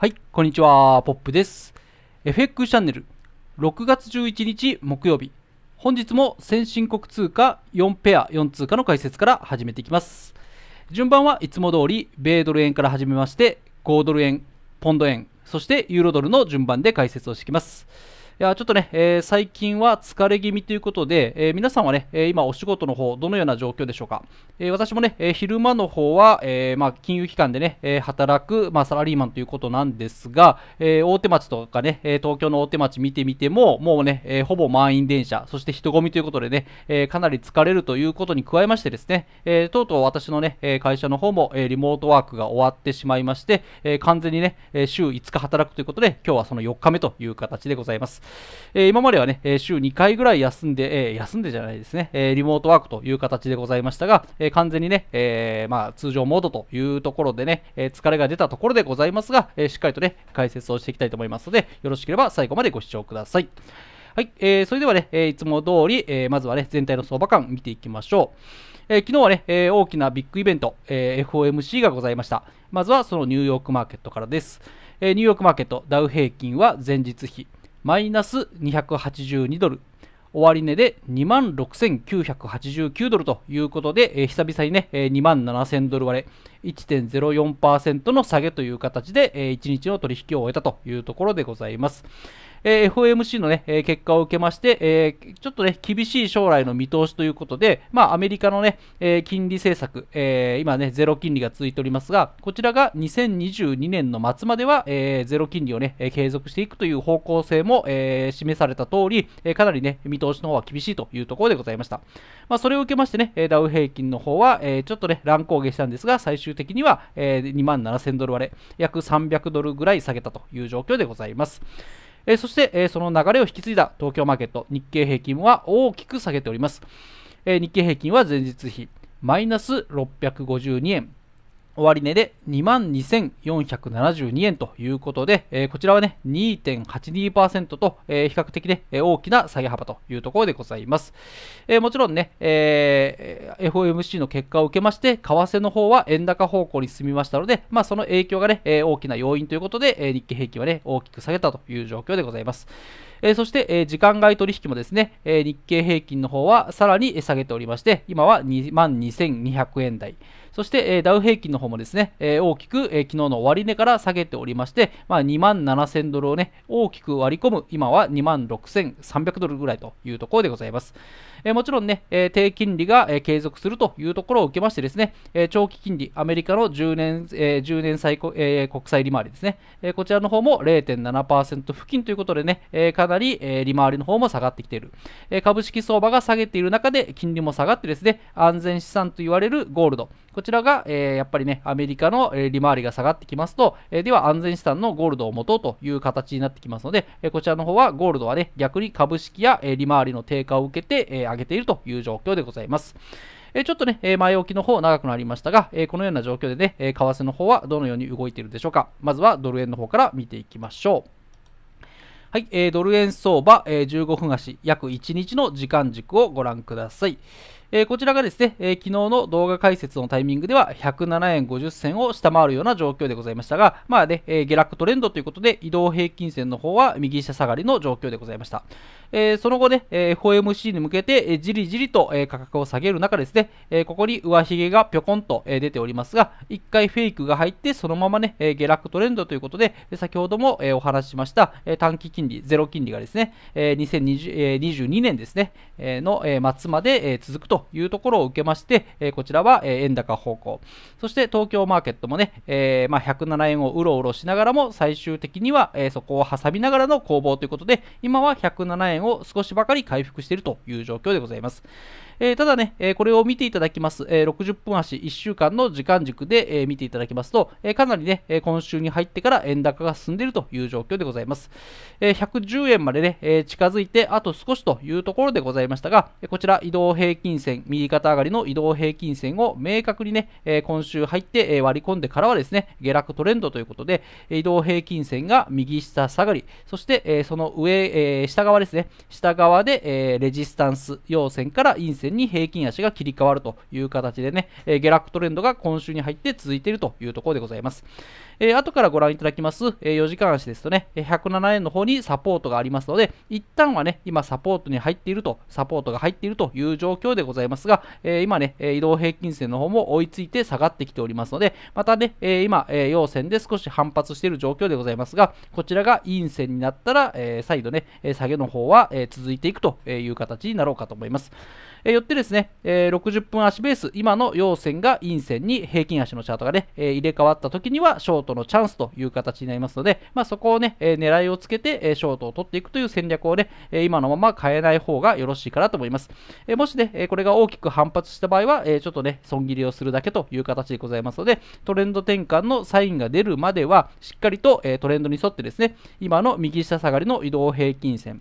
はい、こんにちは、ポップです。FX チャンネル、6月11日木曜日、本日も先進国通貨4ペア4通貨の解説から始めていきます。順番はいつも通り、米ドル円から始めまして、5ドル円、ポンド円、そしてユーロドルの順番で解説をしていきます。や、ちょっとね、えー、最近は疲れ気味ということで、えー、皆さんはね、え今お仕事の方、どのような状況でしょうか。え私もね、え昼間の方は、えまあ、金融機関でね、え働く、まあ、サラリーマンということなんですが、え大手町とかね、え東京の大手町見てみても、もうね、えほぼ満員電車、そして人混みということでね、えかなり疲れるということに加えましてですね、えとうとう私のね、会社の方も、えリモートワークが終わってしまいまして、え完全にね、週5日働くということで、今日はその4日目という形でございます。えー、今まではね、え週2回ぐらい休んで、え休んでじゃないですね、えリモートワークという形でございましたが、え完全にね、えまあ、通常モードというところでね、え疲れが出たところでございますが、えしっかりとね、解説をしていきたいと思いますので、よろしければ最後までご視聴ください。はい、えー、それではね、えー、いつも通り、えー、まずはね、全体の相場感見ていきましょう。えー、昨日はね、えー、大きなビッグイベント、えー、FOMC がございました。まずはそのニューヨークマーケットからです。えー、ニューヨークマーケット、ダウ平均は前日比。マイナス282ドル終値で2万6989ドルということで、えー、久々にね、えー、2万7000ドル割れ1.04%の下げという形で、えー、1日の取引を終えたというところでございます。えー、FOMC のね、えー、結果を受けまして、えー、ちょっとね、厳しい将来の見通しということで、まあ、アメリカのね、えー、金利政策、えー、今ね、ゼロ金利が続いておりますが、こちらが2022年の末までは、えー、ゼロ金利をね、継続していくという方向性も、えー、示された通り、かなりね、見通しの方は厳しいというところでございました。まあ、それを受けましてね、ダウ平均の方は、えー、ちょっとね、乱高下したんですが、最終的には、えー、2万7000ドル割れ、約300ドルぐらい下げたという状況でございます。えそして、えその流れを引き継いだ東京マーケット日経平均は大きく下げております、え日経平均は前日比マイナス652円終値で22,472円ということで、えー、こちらはね、2.82%と、えー、比較的ね、大きな下げ幅というところでございます。えー、もちろんね、えー、FOMC の結果を受けまして、為替の方は円高方向に進みましたので、まあ、その影響がね、えー、大きな要因ということで、えー、日経平均はね、大きく下げたという状況でございます。えー、そして、えー、時間外取引もですね、えー、日経平均の方はさらに下げておりまして、今は22,200円台。そして、えダウ平均の方もですね、え大きく、え昨日の終値から下げておりまして、まあ、2万7000ドルをね、大きく割り込む、今は2万6300ドルぐらいというところでございます。えもちろんね、え低金利が、え継続するというところを受けましてですね、え長期金利、アメリカの10年,、え10年最高、え国債利回りですね、えこちらの方も0.7%付近ということでね、えかなり、え利回りの方も下がってきている、え株式相場が下げている中で金利も下がってですね、安全資産と言われるゴールド、こちらが、えー、やっぱりね、アメリカの、え利回りが下がってきますと、えでは安全資産のゴールドを持とうという形になってきますので、えこちらの方はゴールドはね、逆に株式や、え利回りの低下を受けて、え上げているという状況でございます。えちょっとね、え前置きの方長くなりましたが、えこのような状況でね、え為替の方はどのように動いているでしょうか。まずはドル円の方から見ていきましょう。はい、えー、ドル円相場、えー、15分足、約1日の時間軸をご覧ください。えー、こちらがですね、えー、昨日の動画解説のタイミングでは107円50銭を下回るような状況でございましたが、まあね、えー、下落トレンドということで移動平均線の方は右下下がりの状況でございました。えー、その後ね、え FOMC に向けて、えじりじりと、え価格を下げる中ですね、えここに上髭がぴょこんと、え出ておりますが、1回フェイクが入って、そのままね、え下落トレンドということで、先ほども、えお話ししました、え短期金利、ゼロ金利がですね、え2022年ですね、えの、え末まで、え続くというところを受けまして、えこちらは、え円高方向、そして東京マーケットもね、えまあ、107円をうろうろしながらも、最終的には、えそこを挟みながらの攻防ということで、今は107円を少しばかり回復しているという状況でございます。えー、ただね、えこれを見ていただきます、え60分足1週間の時間軸で、え見ていただきますと、えかなりね、え今週に入ってから円高が進んでいるという状況でございます。え110円までね、え近づいてあと少しというところでございましたが、こちら移動平均線、右肩上がりの移動平均線を明確にね、え今週入って、え割り込んでからはですね、下落トレンドということで、移動平均線が右下下がり、そして、えその上、え下側ですね、下側で、えレジスタンス要線から陰線線に平均足が切り替わるという形でね、え下落トレンドが今週に入って続いているというところでございます。えー、後からご覧いただきます、え4時間足ですとね、107円の方にサポートがありますので、一旦はね、今サポートに入っていると、サポートが入っているという状況でございますが、え今ね、移動平均線の方も追いついて下がってきておりますので、またね、え今、え陽線で少し反発している状況でございますが、こちらが陰線になったら、え再度ね、下げの方は、え続いていくという形になろうかと思います。えよってですね、え60分足ベース、今の陽線が陰線に平均足のチャートがね、え入れ替わった時にはショートトのチャンスという形になりますので、まあ、そこをね、えー、狙いをつけて、えショートを取っていくという戦略をね、え今のまま変えない方がよろしいかなと思います。えもしね、えこれが大きく反発した場合は、えちょっとね、損切りをするだけという形でございますので、トレンド転換のサインが出るまでは、しっかりと、えトレンドに沿ってですね、今の右下下がりの移動平均線、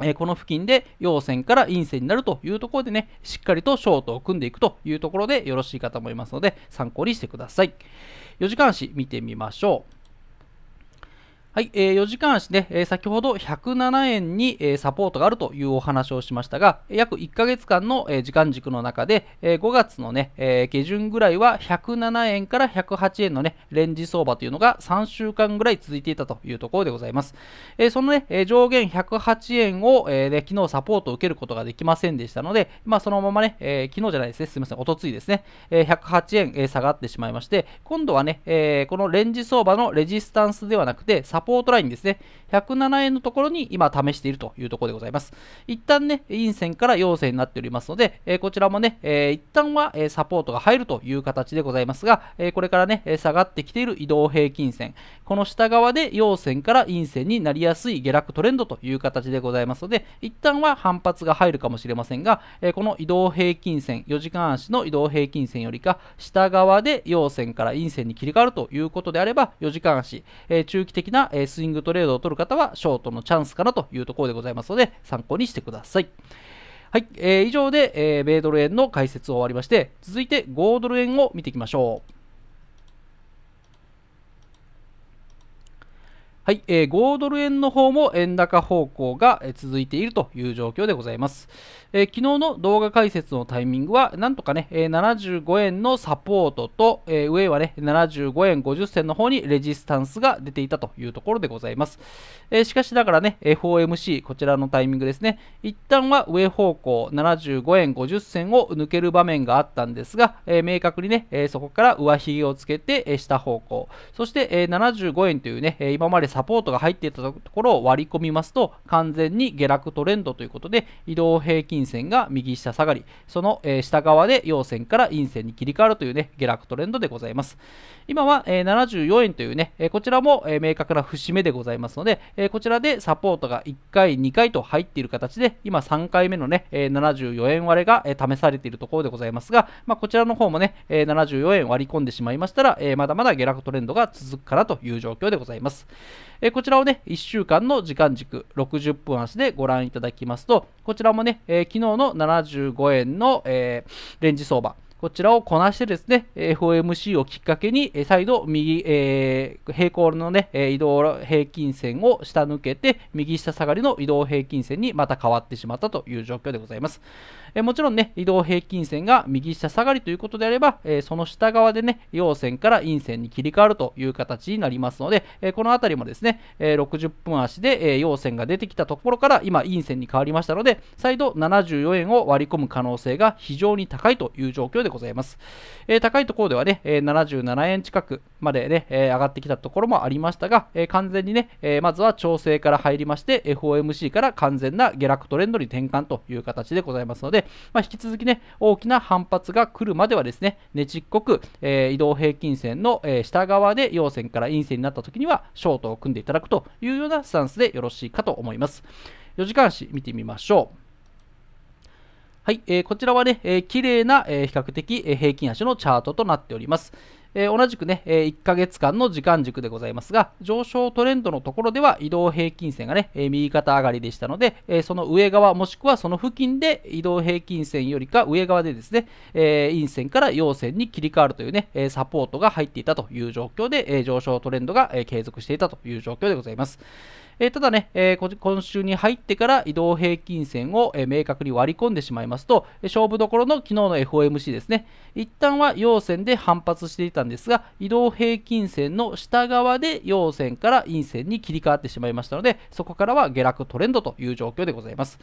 えこの付近で陽線から陰線になるというところでね、しっかりとショートを組んでいくというところでよろしいかと思いますので、参考にしてください。4時間足見てみましょう。はい、えー、4時間足で、えー、先ほど107円に、えー、サポートがあるというお話をしましたが、約1ヶ月間の、えー、時間軸の中で、えー、5月のね、えー、下旬ぐらいは107円から108円のね、レンジ相場というのが3週間ぐらい続いていたというところでございます。えー、そのね、えー、上限108円を、えーね、昨日サポートを受けることができませんでしたので、まあ、そのままね、えー、昨日じゃないですね、すみません、おとついですね、えー、108円、えー、下がってしまいまして、今度はね、えー、このレンジ相場のレジスタンスではなくて、サポートポートラインですね。107円のところに今試しているというところでございます。一旦ね、陰線から陽線になっておりますので、えこちらもね、え一旦は、えサポートが入るという形でございますが、えこれからね、下がってきている移動平均線、この下側で陽線から陰線になりやすい下落トレンドという形でございますので、一旦は反発が入るかもしれませんが、えこの移動平均線、4時間足の移動平均線よりか、下側で陽線から陰線に切り替わるということであれば、4時間足、え中期的なえスイングトレードを取る方はショートのチャンスかなというところでございますので参考にしてください。はい、えー、以上で、えー、米ドル円の解説を終わりまして続いて5ドル円を見ていきましょう。はい、えー、5ドル円の方も円高方向が続いているという状況でございます。えー、昨日の動画解説のタイミングは、なんとかね、えー、75円のサポートと、えー、上はね、75円50銭の方にレジスタンスが出ていたというところでございます。えしかしながらね、FOMC、こちらのタイミングですね、一旦は上方向75円50銭を抜ける場面があったんですが、え明確にね、えそこから上髭をつけて、え下方向、そして、え75円というね、今までサポートが入っていたところを割り込みますと完全に下落トレンドということで移動平均線が右下下がりその、え下側で陽線から陰線に切り替わるというね下落トレンドでございます今は、え74円というね、えこちらも、え明確な節目でございますので、えこちらでサポートが1回2回と入っている形で今3回目のね、え74円割れが、え試されているところでございますが、まあ、こちらの方もね、え74円割り込んでしまいましたら、えまだまだ下落トレンドが続くからという状況でございます。えこちらをね、1週間の時間軸、60分足でご覧いただきますと、こちらもね、え昨日の75円の、えレンジ相場、こちらをこなしてですね、FOMC をきっかけに、再度右、えー、平行のね、移動平均線を下抜けて、右下下がりの移動平均線にまた変わってしまったという状況でございます。えもちろんね移動平均線が右下下がりということであれば、えその下側でね陽線から陰線に切り替わるという形になりますので、えこのあたりもですね、え60分足で、え陽線が出てきたところから今陰線に変わりましたので再度74円を割り込む可能性が非常に高いという状況でございます、え高いところではね、え77円近くまでね、え上がってきたところもありましたが、え完全にね、えまずは調整から入りまして FOMC から完全な下落トレンドに転換という形でございますので、まあ、引き続きね、大きな反発が来るまではですね、ねちっこく、えー、移動平均線の、えー、下側で陽線から陰線になった時には、ショートを組んでいただくというようなスタンスでよろしいかと思います。4時間足見てみましょう。はい、えー、こちらはね、えー、綺麗な、えー、比較的、え平均足のチャートとなっております。えー、同じくね、え1ヶ月間の時間軸でございますが、上昇トレンドのところでは移動平均線がね、え右肩上がりでしたので、えその上側もしくはその付近で移動平均線よりか上側でですね、え陰線から陽線に切り替わるというね、サポートが入っていたという状況で、え上昇トレンドが、え継続していたという状況でございます。えー、ただね、えー、今週に入ってから移動平均線を、え明確に割り込んでしまいますと、勝負どころの昨日の FOMC ですね、一旦は陽線で反発していたんですが、移動平均線の下側で陽線から陰線に切り替わってしまいましたので、そこからは下落トレンドという状況でございます。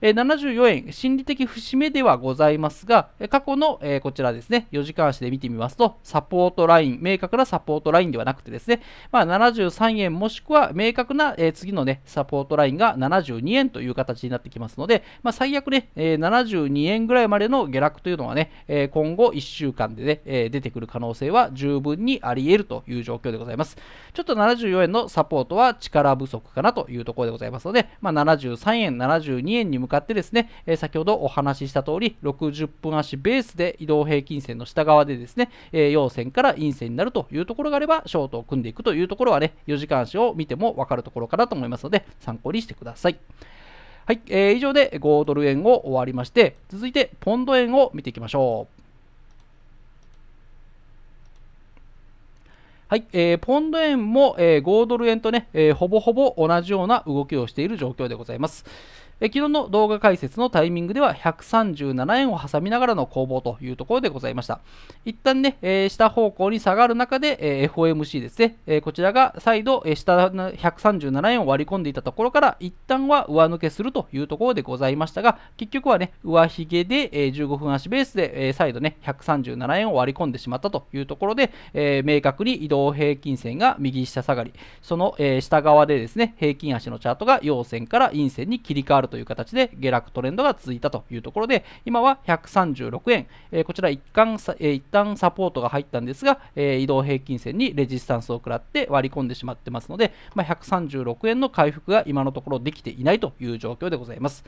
え74円、心理的節目ではございますが、過去の、えこちらですね、4時間足で見てみますと、サポートライン、明確なサポートラインではなくてですね、まあ、73円もしくは明確な、えー次のね、サポートラインが72円という形になってきますので、まあ、最悪ね、え72円ぐらいまでの下落というのはね、え今後1週間でね、え出てくる可能性は十分にあり得るという状況でございます。ちょっと74円のサポートは力不足かなというところでございますので、まあ、73円、72円に向かってですね、え先ほどお話しした通り、60分足ベースで移動平均線の下側でですね、え陽線から陰線になるというところがあれば、ショートを組んでいくというところはね、4時間足を見ても分かるところかなと思いますので、参考にしてください。はい、えー、以上で5ドル円を終わりまして、続いてポンド円を見ていきましょう。はい、えー、ポンド円も、えー、5ドル円とね、えー、ほぼほぼ同じような動きをしている状況でございます。昨日の動画解説のタイミングでは137円を挟みながらの攻防というところでございました。一旦ね、えー、下方向に下がる中で、えー、FOMC ですね、えー、こちらが再度、え下137円を割り込んでいたところから一旦は上抜けするというところでございましたが、結局はね、上髭で、え15分足ベースで、え再度ね、137円を割り込んでしまったというところで、え明確に移動平均線が右下下がり、その、え下側でですね、平均足のチャートが陽線から陰線に切り替わるるという形で下落トレンドが続いたというところで今は136円、えー、こちら一旦えー、一旦サポートが入ったんですが、えー、移動平均線にレジスタンスを食らって割り込んでしまってますので、まあ、136円の回復が今のところできていないという状況でございます。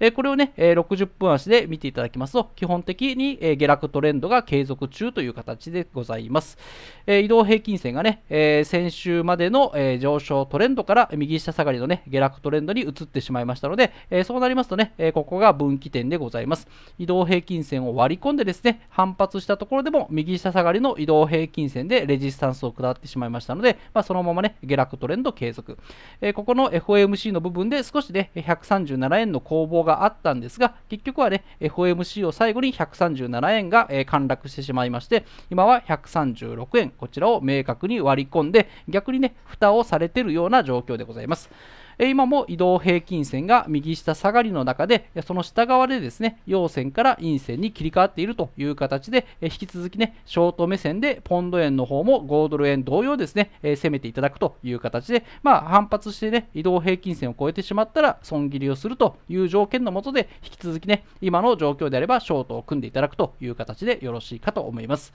えこれをね、え60分足で見ていただきますと、基本的に、え下落トレンドが継続中という形でございます。え移動平均線がね、え先週までの、え上昇トレンドから右下下がりのね、下落トレンドに移ってしまいましたので、えそうなりますとね、えここが分岐点でございます。移動平均線を割り込んでですね、反発したところでも右下下がりの移動平均線でレジスタンスを下ってしまいましたので、まあ、そのままね、下落トレンド継続。えここの FOMC の部分で少しね、137円の攻防があったんですが、結局はね、FOMC を最後に137円が、え陥落してしまいまして、今は136円、こちらを明確に割り込んで、逆にね、蓋をされてるような状況でございます。え今も移動平均線が右下下がりの中で、その下側でですね、陽線から陰線に切り替わっているという形で、え引き続きね、ショート目線でポンド円の方も5ドル円同様ですね、え攻めていただくという形で、まあ、反発してね、移動平均線を超えてしまったら損切りをするという条件のもとで、引き続きね、今の状況であればショートを組んでいただくという形でよろしいかと思います。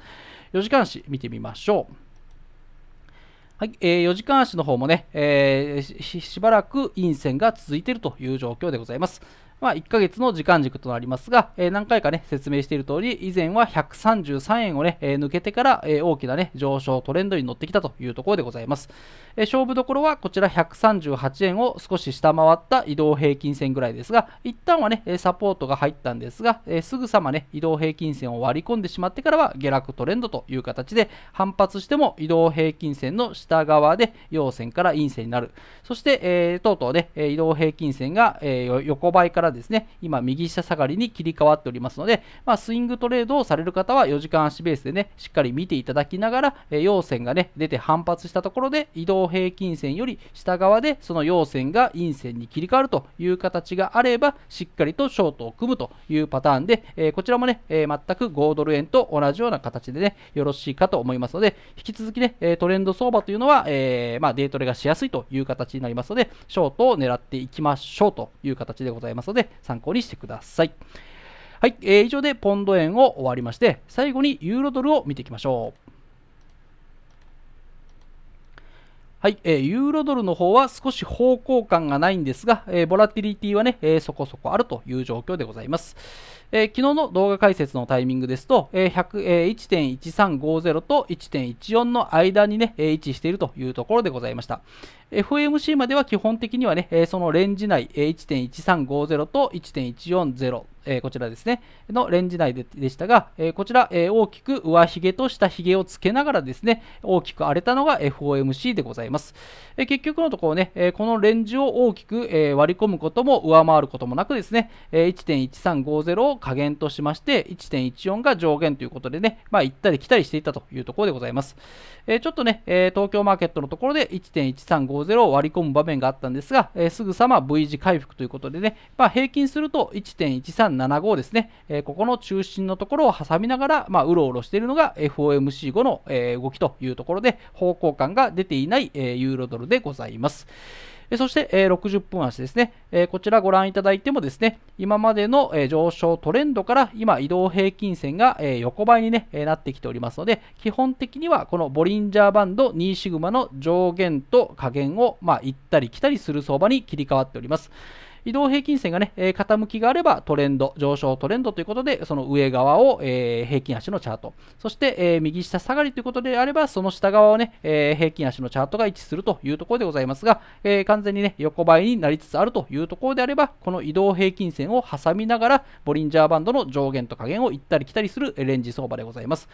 4時間足見てみましょう。はい、えー、4時間足の方もね、えー、しばらく陰線が続いているという状況でございます。まあ、1ヶ月の時間軸となりますが、えー、何回かね、説明している通り、以前は133円をね、えー、抜けてから、えー、大きなね、上昇トレンドに乗ってきたというところでございます。え勝負どころはこちら138円を少し下回った移動平均線ぐらいですが、一旦はね、サポートが入ったんですが、えすぐさまね、移動平均線を割り込んでしまってからは下落トレンドという形で、反発しても移動平均線の下側で陽線から陰線になる。そして、えとうとうね、移動平均線が、え横ばいからからですね、今右下下がりに切り替わっておりますので、まあ、スイングトレードをされる方は4時間足ベースでね、しっかり見ていただきながら、えー、陽線がね、出て反発したところで移動平均線より下側でその陽線が陰線に切り替わるという形があれば、しっかりとショートを組むというパターンで、えー、こちらもね、えー、全く5ドル円と同じような形でね、よろしいかと思いますので、引き続きね、トレンド相場というのは、えー、まあ、デートレがしやすいという形になりますので、ショートを狙っていきましょうという形でございますので、で参考にしてください。はい、えー、以上でポンド円を終わりまして、最後にユーロドルを見ていきましょう。はい、えー、ユーロドルの方は少し方向感がないんですが、えー、ボラティリティはね、えー、そこそこあるという状況でございます。えー、昨日の動画解説のタイミングですと、えーえー、1.1350と1.14の間にね、えー、位置しているというところでございました。FOMC までは基本的にはね、そのレンジ内、え1.1350と1.140、えこちらですね、のレンジ内ででしたが、えこちら、え大きく上髭と下髭をつけながらですね、大きく荒れたのが FOMC でございます。え結局のところね、えこのレンジを大きく、え割り込むことも上回ることもなくですね、え1.1350を下限としまして、1.14が上限ということでね、まあ、行ったり来たりしていたというところでございます。えちょっとね、え東京マーケットのところで1.135 1 5を割り込む場面があったんですが、えー、すぐさま V 字回復ということでね、まあ、平均すると1.1375ですね、えー、ここの中心のところを挟みながら、まあ、うろうろしているのが FOMC 後の、え動きというところで、方向感が出ていない、えユーロドルでございます。そして、え60分足ですね、えこちらご覧いただいてもですね、今までの、え上昇トレンドから今移動平均線が、え横ばいに、ねえなってきておりますので、基本的にはこのボリンジャーバンド2シグマの上限と下限を、ま行ったり来たりする相場に切り替わっております。移動平均線がね、えー、傾きがあればトレンド、上昇トレンドということで、その上側を、えー、平均足のチャート、そして、えー、右下下がりということであれば、その下側をね、え平均足のチャートが位置するというところでございますが、え完全にね、横ばいになりつつあるというところであれば、この移動平均線を挟みながら、ボリンジャーバンドの上限と下限を行ったり来たりするレンジ相場でございます。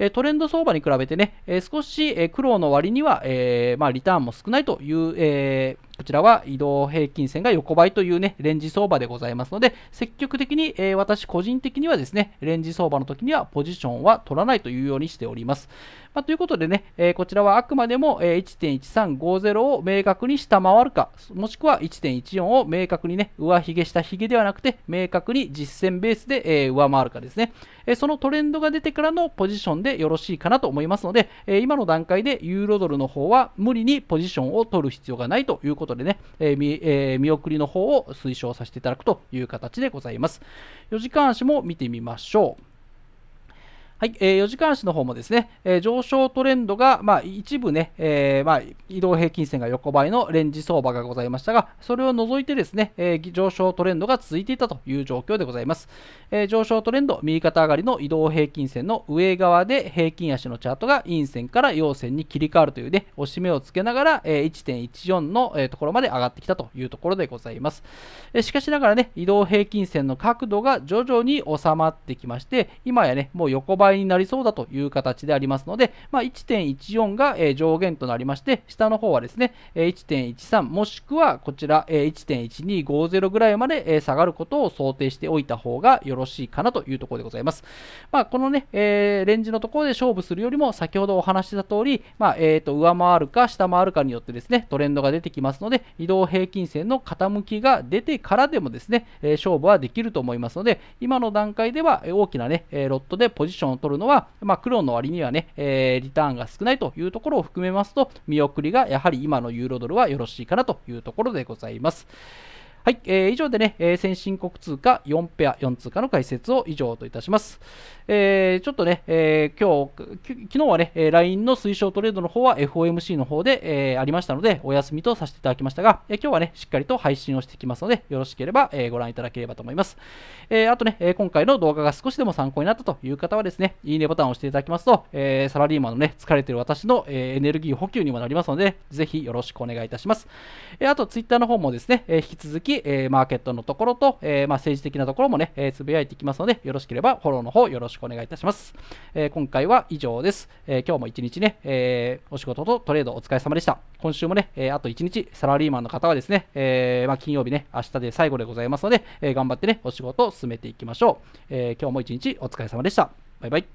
えトレンド相場に比べてね、え少し、え苦労の割には、えまあ、リターンも少ないという、えこちらは移動平均線が横ばいというね、レンジ相場でございますので、積極的に、えー、私個人的にはですね、レンジ相場の時にはポジションは取らないというようにしております。まあ、ということでね、えー、こちらはあくまでも、え1.1350を明確に下回るか、もしくは1.14を明確にね、上髭下髭ではなくて、明確に実践ベースで、え上回るかですね、えそのトレンドが出てからのポジションでよろしいかなと思いますので、え今の段階でユーロドルの方は無理にポジションを取る必要がないということでね、え見え見送りの方を推奨させていただくという形でございます。4時間足も見てみましょう。はい、えー、4時間足の方もですね、えー、上昇トレンドが、まあ、一部ね、えー、まあ、移動平均線が横ばいのレンジ相場がございましたが、それを除いてですね、えー、上昇トレンドが続いていたという状況でございます。えー、上昇トレンド、右肩上がりの移動平均線の上側で平均足のチャートが陰線から陽線に切り替わるというね、押し目をつけながら、えー、1.14の、えー、ところまで上がってきたというところでございます。えー、しかしながらね、移動平均線の角度が徐々に収まってきまして、今やね、もう横ばい倍になりそうだという形でありますので、まあ、1.14が、上限となりまして、下の方はですね、え1.13もしくはこちら、え1.1250ぐらいまで、下がることを想定しておいた方がよろしいかなというところでございます。まあ、このね、えレンジのところで勝負するよりも、先ほどお話した通り、まあ、えー、と上回るか下回るかによってですね、トレンドが出てきますので、移動平均線の傾きが出てからでもですね、勝負はできると思いますので、今の段階では大きなね、ロットでポジションを取るのは、まあ、黒の割にはね、えー、リターンが少ないというところを含めますと、見送りがやはり今のユーロドルはよろしいかなというところでございます。はい、えー、以上でね、えー、先進国通貨4ペア4通貨の解説を以上といたします。えー、ちょっとね、えー、今日、昨日はね、LINE の推奨トレードの方は FOMC の方で、えー、ありましたので、お休みとさせていただきましたが、えー、今日はね、しっかりと配信をしてきますので、よろしければ、えー、ご覧いただければと思います。えー、あとね、えー、今回の動画が少しでも参考になったという方はですね、いいねボタンを押していただきますと、えー、サラリーマンのね、疲れてる私の、えー、エネルギー補給にもなりますので、ぜひよろしくお願いいたします。えー、あと、Twitter の方もですね、えー、引き続き、り、えマーケットのところと、えま政治的なところもね、えつぶやいていきますので、よろしければフォローの方よろしくお願いいたします。え今回は以上です。え今日も一日ね、えお仕事とトレードお疲れ様でした。今週もね、えあと1日、サラリーマンの方はですね、えま金曜日ね、明日で最後でございますので、え頑張ってね、お仕事を進めていきましょう。え今日も一日お疲れ様でした。バイバイ。